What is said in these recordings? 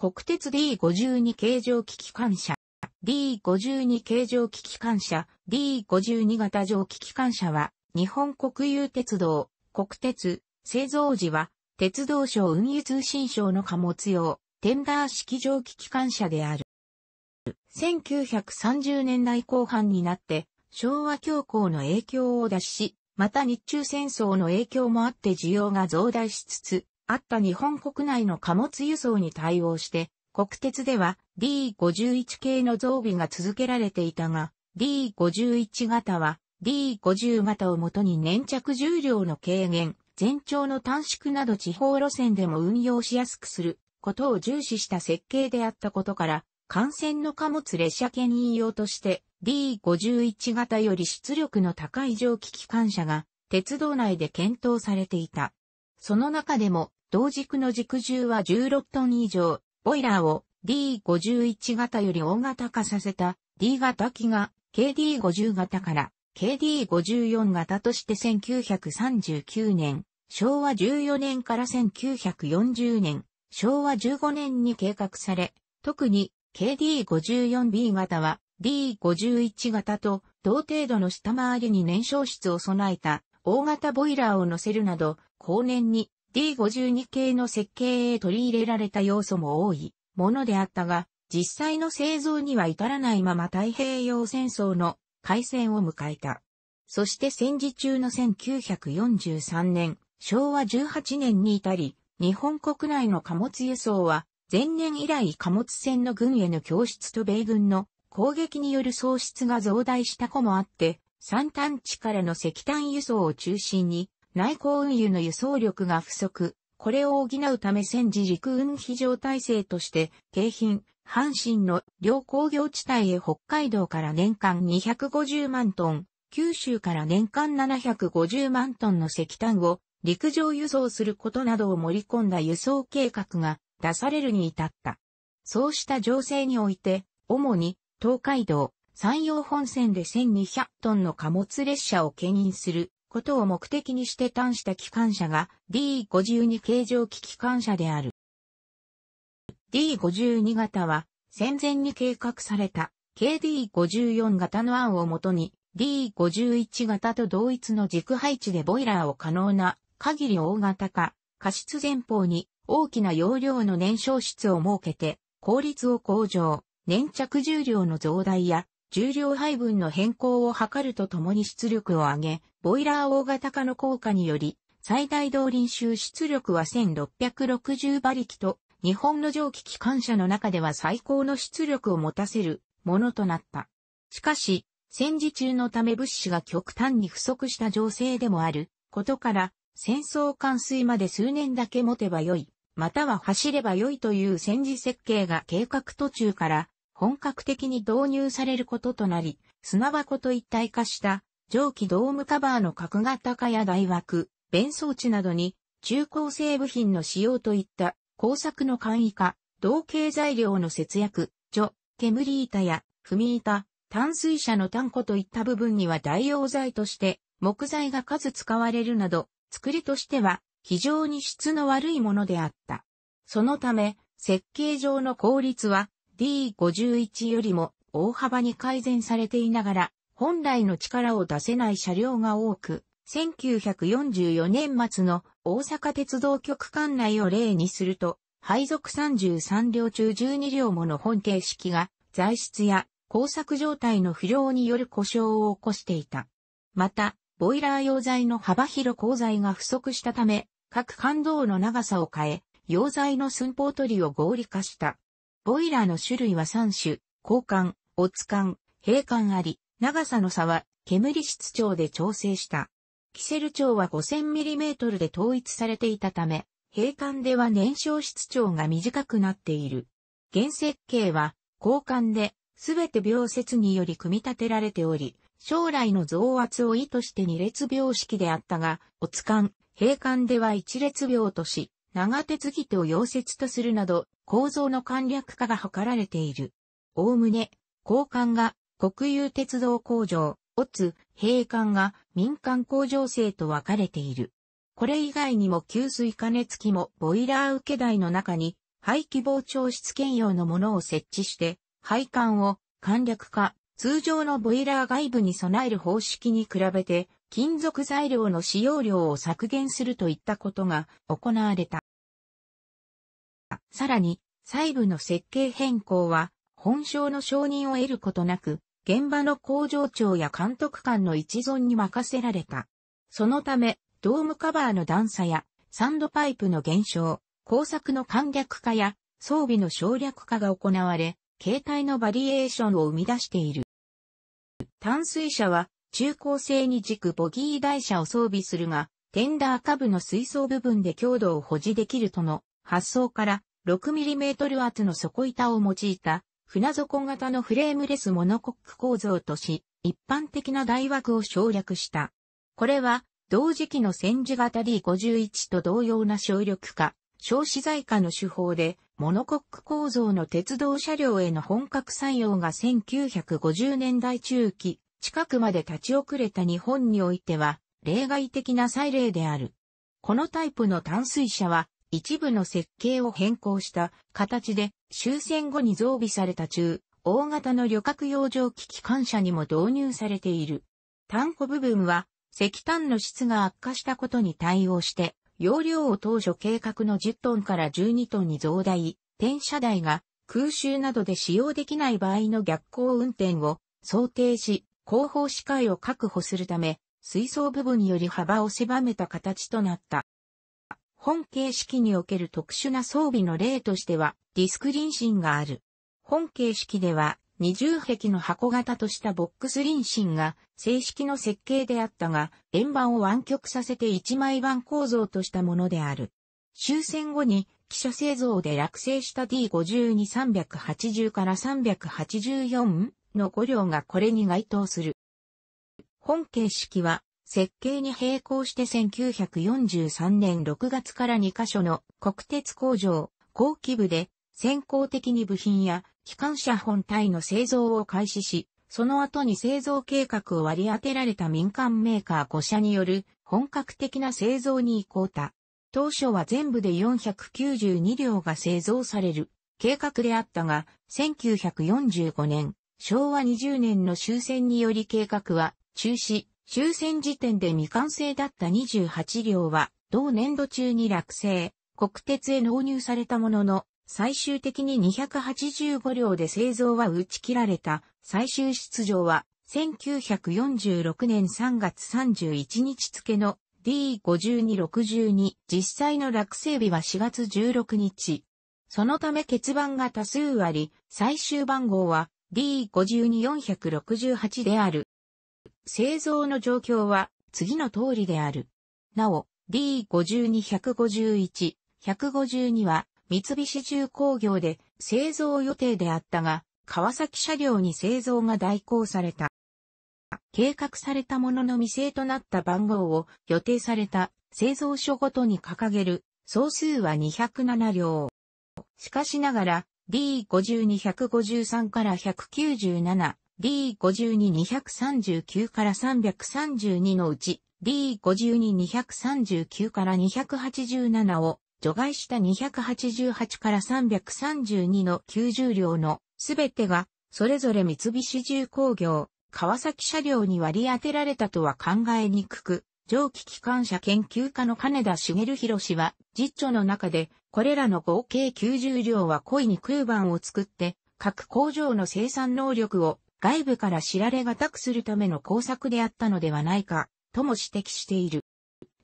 国鉄 D52 形状機機関車。D52 形状機機関車、D52 型蒸気機関車は、日本国有鉄道、国鉄、製造時は、鉄道省運輸通信省の貨物用、テンダー式蒸気機関車である。1930年代後半になって、昭和恐慌の影響を脱し、また日中戦争の影響もあって需要が増大しつつ、あった日本国内の貨物輸送に対応して、国鉄では D51 系の増備が続けられていたが、D51 型は D50 型をもとに粘着重量の軽減、全長の短縮など地方路線でも運用しやすくすることを重視した設計であったことから、幹線の貨物列車牽引用として D51 型より出力の高い蒸気機関車が鉄道内で検討されていた。その中でも同軸の軸重は16トン以上、ボイラーを D51 型より大型化させた D 型機が KD50 型から KD54 型として1939年、昭和14年から1940年、昭和15年に計画され、特に KD54B 型は D51 型と同程度の下回りに燃焼室を備えた大型ボイラーを乗せるなど、後年に D52 系の設計へ取り入れられた要素も多いものであったが、実際の製造には至らないまま太平洋戦争の開戦を迎えた。そして戦時中の1943年、昭和18年に至り、日本国内の貨物輸送は、前年以来貨物船の軍への供出と米軍の攻撃による喪失が増大した子もあって、三端地からの石炭輸送を中心に、内航運輸の輸送力が不足、これを補うため戦時陸運非常体制として、京浜、阪神の両工業地帯へ北海道から年間250万トン、九州から年間750万トンの石炭を陸上輸送することなどを盛り込んだ輸送計画が出されるに至った。そうした情勢において、主に東海道、山陽本線で1200トンの貨物列車を牽引することを目的にして端した機関車が D52 形状機機関車である。D52 型は戦前に計画された KD54 型の案をもとに D51 型と同一の軸配置でボイラーを可能な限り大型化、過失前方に大きな容量の燃焼室を設けて効率を向上、粘着重量の増大や重量配分の変更を図るとともに出力を上げ、ボイラー大型化の効果により、最大動輪収出力は1660馬力と、日本の蒸気機関車の中では最高の出力を持たせるものとなった。しかし、戦時中のため物資が極端に不足した情勢でもあることから、戦争完遂まで数年だけ持てばよい、または走ればよいという戦時設計が計画途中から本格的に導入されることとなり、砂箱と一体化した蒸気ドームカバーの角型化や大枠、弁装置などに中高生部品の使用といった工作の簡易化、同型材料の節約、除、煙板や踏み板、淡水車の炭庫といった部分には代用材として木材が数使われるなど、作りとしては非常に質の悪いものであった。そのため、設計上の効率は D51 よりも大幅に改善されていながら、本来の力を出せない車両が多く、1944年末の大阪鉄道局管内を例にすると、配属33両中12両もの本形式が、材質や工作状態の不良による故障を起こしていた。また、ボイラー用材の幅広鋼材が不足したため、各感動の長さを変え、溶剤の寸法取りを合理化した。ボイラーの種類は3種、交換、おつかん、閉館あり、長さの差は煙室長で調整した。キセル長は 5000mm で統一されていたため、閉館では燃焼室長が短くなっている。原設計は、交換で、すべて秒節により組み立てられており、将来の増圧を意図して2列秒式であったが、おつかん、閉館では1列秒とし、長手継ぎ手を溶接とするなど、構造の簡略化が図られている。おおむね、交換が国有鉄道工場、オツ、閉館が民間工場制と分かれている。これ以外にも給水加熱器もボイラー受け台の中に排気膨張室兼用のものを設置して、配管を簡略化、通常のボイラー外部に備える方式に比べて、金属材料の使用量を削減するといったことが行われた。さらに、細部の設計変更は、本省の承認を得ることなく、現場の工場長や監督官の一存に任せられた。そのため、ドームカバーの段差や、サンドパイプの減少、工作の簡略化や、装備の省略化が行われ、形態のバリエーションを生み出している。淡水車は、中高性に軸ボギー台車を装備するが、テンダー下部の水槽部分で強度を保持できるとの発想から、6mm 厚の底板を用いた船底型のフレームレスモノコック構造とし、一般的な大枠を省略した。これは、同時期の戦時型 D51 と同様な省力化、少子材化の手法で、モノコック構造の鉄道車両への本格採用が1950年代中期、近くまで立ち遅れた日本においては、例外的な再例である。このタイプの淡水車は、一部の設計を変更した形で終戦後に増備された中、大型の旅客用上機機関車にも導入されている。ン庫部分は石炭の質が悪化したことに対応して、容量を当初計画の10トンから12トンに増大、転車台が空襲などで使用できない場合の逆行運転を想定し、後方視界を確保するため、水槽部分より幅を狭めた形となった。本形式における特殊な装備の例としては、ディスクリンシンがある。本形式では、二重壁の箱型としたボックスリンシンが正式の設計であったが、円盤を湾曲させて一枚板構造としたものである。終戦後に、記者製造で落成した D52380 から 384? の5両がこれに該当する。本形式は設計に並行して1943年6月から2カ所の国鉄工場、後期部で先行的に部品や機関車本体の製造を開始し、その後に製造計画を割り当てられた民間メーカー5社による本格的な製造に移行た。当初は全部で492両が製造される計画であったが、1945年、昭和20年の終戦により計画は中止、終戦時点で未完成だった28両は、同年度中に落成、国鉄へ納入されたものの、最終的に285両で製造は打ち切られた、最終出場は、1946年3月31日付の D5262 実際の落成日は4月16日。そのため欠番が多数あり、最終番号は D52468 である。製造の状況は次の通りである。なお、D52-151、152は三菱重工業で製造予定であったが、川崎車両に製造が代行された。計画されたものの未成となった番号を予定された製造所ごとに掲げる総数は207両。しかしながら D52153 から197、D52-239 から332のうち D52-239 から287を除外した288から332の90両のすべてがそれぞれ三菱重工業、川崎車両に割り当てられたとは考えにくく、蒸気機関車研究家の金田茂博氏は、実著の中で、これらの合計90両は故意に空板を作って、各工場の生産能力を外部から知られがたくするための工作であったのではないか、とも指摘している。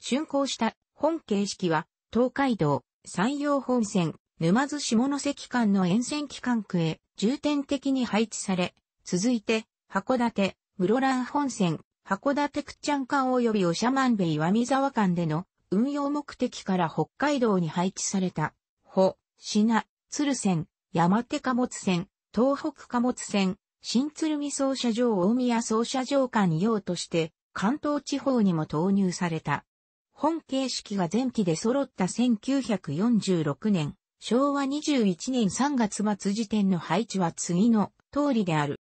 竣工した本形式は、東海道、山陽本線、沼津下関間の沿線機関区へ重点的に配置され、続いて、函館、室蘭本線、函館っちゃん間及び長万部岩見沢間での運用目的から北海道に配置された、ほ、品、鶴線、山手貨物線、東北貨物線、新鶴見総社場大宮総社場間用として関東地方にも投入された。本形式が前期で揃った1946年、昭和21年3月末時点の配置は次の通りである。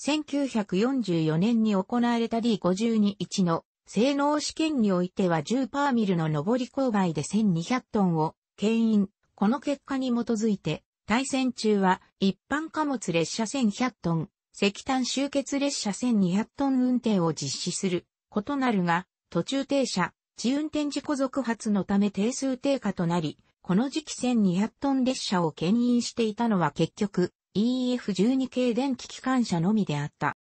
1944年に行われた D52-1 の性能試験においては10パーミルの上り勾配で1200トンを牽引。この結果に基づいて対戦中は一般貨物列車1100トン、石炭集結列車1200トン運転を実施する異なるが、途中停車、自運転事故続発のため定数低下となり、この時期1200トン列車を牽引していたのは結局 EF12 系電気機関車のみであった。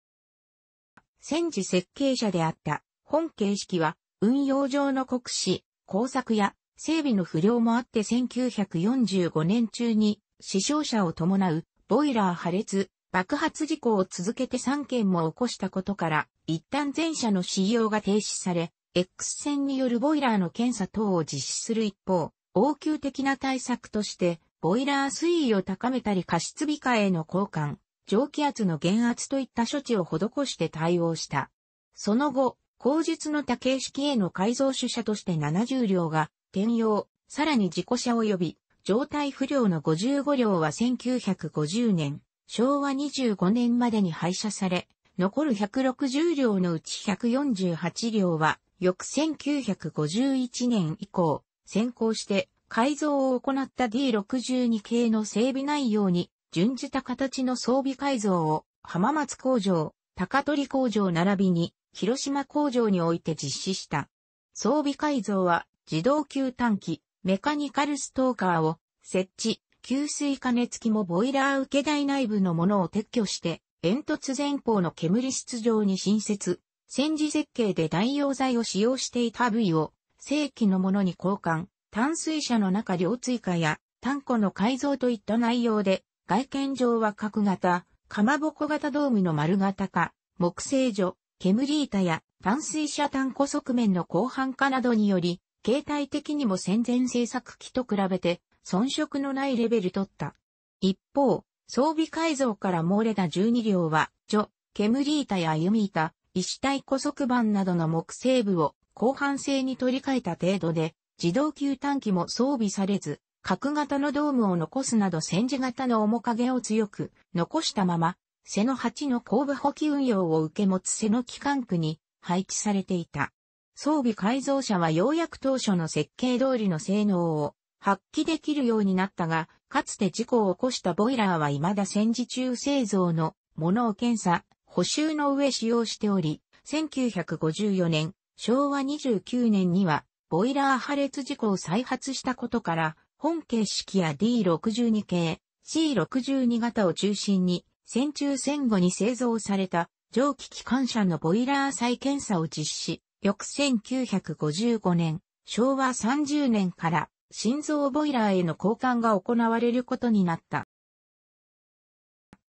戦時設計者であった本形式は運用上の国史、工作や整備の不良もあって1945年中に死傷者を伴う、ボイラー破裂、爆発事故を続けて3件も起こしたことから、一旦全車の使用が停止され、X 線によるボイラーの検査等を実施する一方、応急的な対策として、ボイラー水位を高めたり加湿美化への交換、蒸気圧の減圧といった処置を施して対応した。その後、後述の多形式への改造主車として70両が転用、さらに事故車及び状態不良の55両は1950年、昭和25年までに廃車され、残る160両のうち148両は、翌1951年以降、先行して改造を行った D62 系の整備内容に準じた形の装備改造を浜松工場、高取工場並びに広島工場において実施した。装備改造は自動給炭機、メカニカルストーカーを設置、給水加熱器もボイラー受け台内部のものを撤去して、煙突前方の煙室上に新設、戦時設計で代用材を使用していた部位を正規のものに交換、淡水車の中両追加や炭庫の改造といった内容で、外見上は角型、かまぼこ型ドームの丸型化、木製所、煙板や淡水車炭庫側面の広範化などにより、形態的にも戦前製作機と比べて遜色のないレベルとった。一方、装備改造から漏れた12両は、除、ケムリタやユミタ、石体古側板などの木製部を後半製に取り替えた程度で、自動給炭機も装備されず、角型のドームを残すなど戦時型の面影を強く残したまま、背の8の後部補給運用を受け持つ背の機関区に配置されていた。装備改造車はようやく当初の設計通りの性能を発揮できるようになったが、かつて事故を起こしたボイラーは未だ戦時中製造のものを検査、補修の上使用しており、1954年、昭和29年には、ボイラー破裂事故を再発したことから、本形式や D62 系、C62 型を中心に、戦中戦後に製造された蒸気機関車のボイラー再検査を実施。翌1955年、昭和30年から心臓ボイラーへの交換が行われることになった。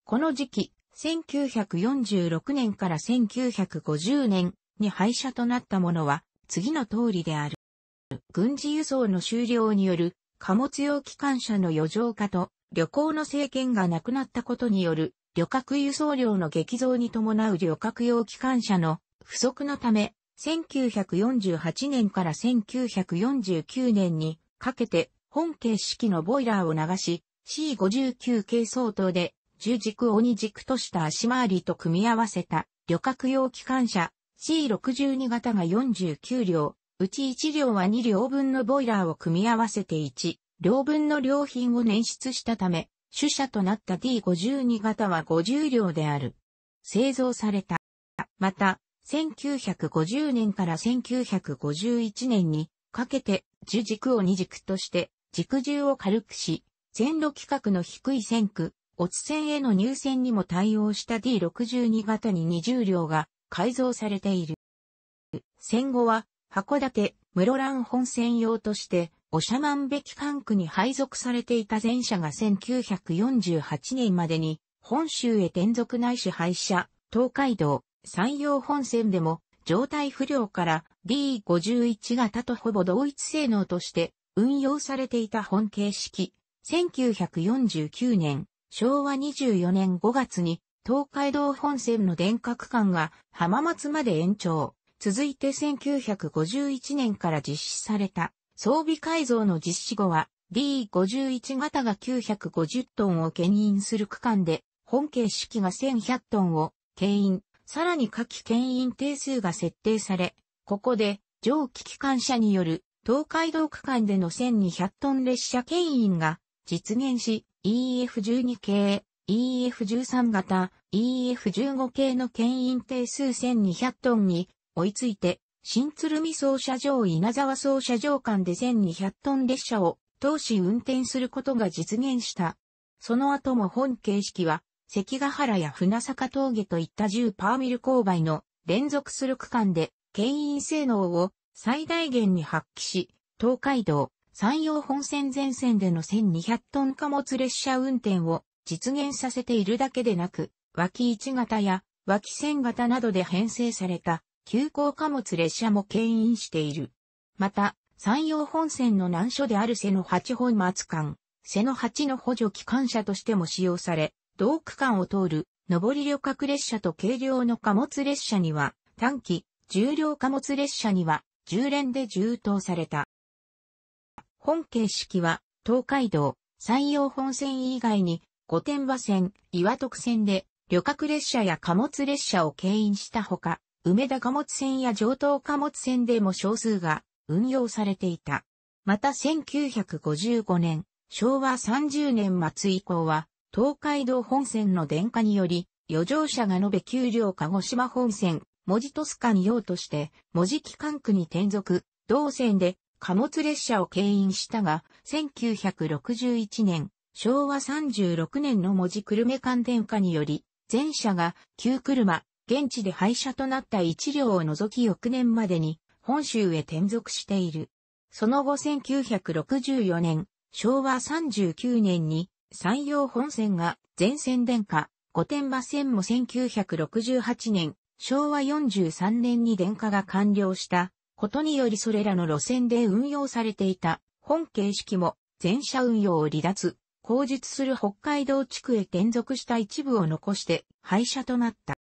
この時期、1946年から1950年に廃車となったものは次の通りである。軍事輸送の終了による貨物用機関車の余剰化と旅行の制限がなくなったことによる旅客輸送量の激増に伴う旅客用機関車の不足のため1948年から1949年にかけて本形式のボイラーを流し C59 系相当で十軸鬼軸とした足回りと組み合わせた旅客用機関車 C62 型が49両、うち1両は2両分のボイラーを組み合わせて1両分の良品を捻出したため主車となった D52 型は50両である。製造された。また、1950年から1951年にかけて、樹軸を二軸として、軸重を軽くし、線路規格の低い線区、オツ線への入線にも対応した D62 型に20両が改造されている。戦後は、函館、室蘭本線用として、まんべき管区に配属されていた前者が1948年までに、本州へ転属ないし廃車、東海道、山陽本線でも状態不良から D51 型とほぼ同一性能として運用されていた本形式。1949年、昭和24年5月に東海道本線の電化区間が浜松まで延長。続いて1951年から実施された装備改造の実施後は D51 型が950トンを牽引する区間で本形式が1100トンを牽引。さらに下記牽引定数が設定され、ここで蒸気機関車による東海道区間での1200トン列車牽引が実現し、EF12 系、EF13 型、EF15 系の牽引定数1200トンに追いついて、新鶴見総車場稲沢総車場間で1200トン列車を当時運転することが実現した。その後も本形式は関ヶ原や船坂峠といった10パーミル勾配の連続する区間で、牽引性能を最大限に発揮し、東海道、山陽本線全線での1200トン貨物列車運転を実現させているだけでなく、脇1型や脇線型などで編成された急行貨物列車も牽引している。また、山陽本線の難所である瀬の八本松間、瀬の八の補助機関車としても使用され、同区間を通る上り旅客列車と軽量の貨物列車には短期、重量貨物列車には10連で充当された。本形式は東海道、山陽本線以外に御殿場線、岩徳線で旅客列車や貨物列車を牽引したほか、梅田貨物線や上東貨物線でも少数が運用されていた。また1955年、昭和30年末以降は、東海道本線の電化により、余剰者が延べ9両鹿児島本線、文字トスカに用として、文字機関区に転属、同線で貨物列車を牽引したが、1961年、昭和36年の文字久留米間電化により、全車が旧車、現地で廃車となった1両を除き翌年までに本州へ転属している。その後1964年、昭和39年に山陽本線が全線電化、御殿場線も1968年、昭和43年に電化が完了したことによりそれらの路線で運用されていた本形式も全車運用を離脱、後述する北海道地区へ転属した一部を残して廃車となった。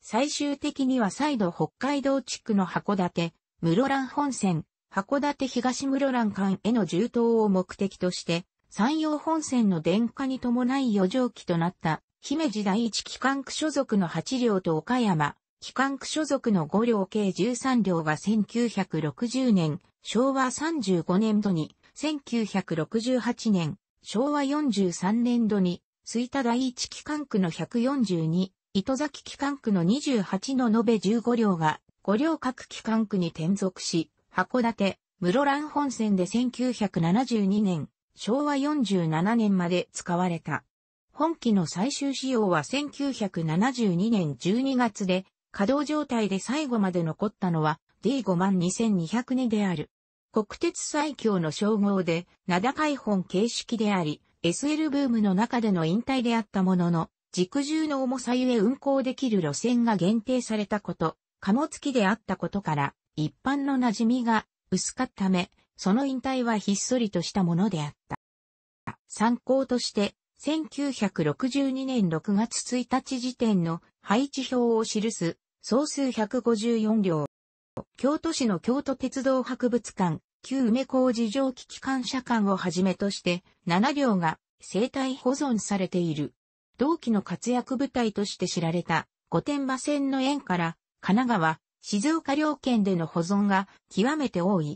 最終的には再度北海道地区の函館、室蘭本線、函館東室蘭間への充当を目的として、山陽本線の電化に伴い余剰期となった、姫路第一機関区所属の8両と岡山、機関区所属の5両計13両が1960年、昭和35年度に、1968年、昭和43年度に、吹田第一機関区の142、糸崎機関区の28の延べ15両が、5両各機関区に転属し、函館、室蘭本線で1972年、昭和47年まで使われた。本機の最終仕様は1972年12月で、稼働状態で最後まで残ったのは D52202 である。国鉄最強の称号で、名高い本形式であり、SL ブームの中での引退であったものの、軸重の重さゆえ運行できる路線が限定されたこと、貨物機であったことから、一般の馴染みが薄かったため、その引退はひっそりとしたものであった。参考として、1962年6月1日時点の配置表を記す、総数154両。京都市の京都鉄道博物館、旧梅工事蒸気機関車館をはじめとして、7両が生体保存されている。同期の活躍部隊として知られた、御殿場線の縁から、神奈川、静岡両県での保存が極めて多い。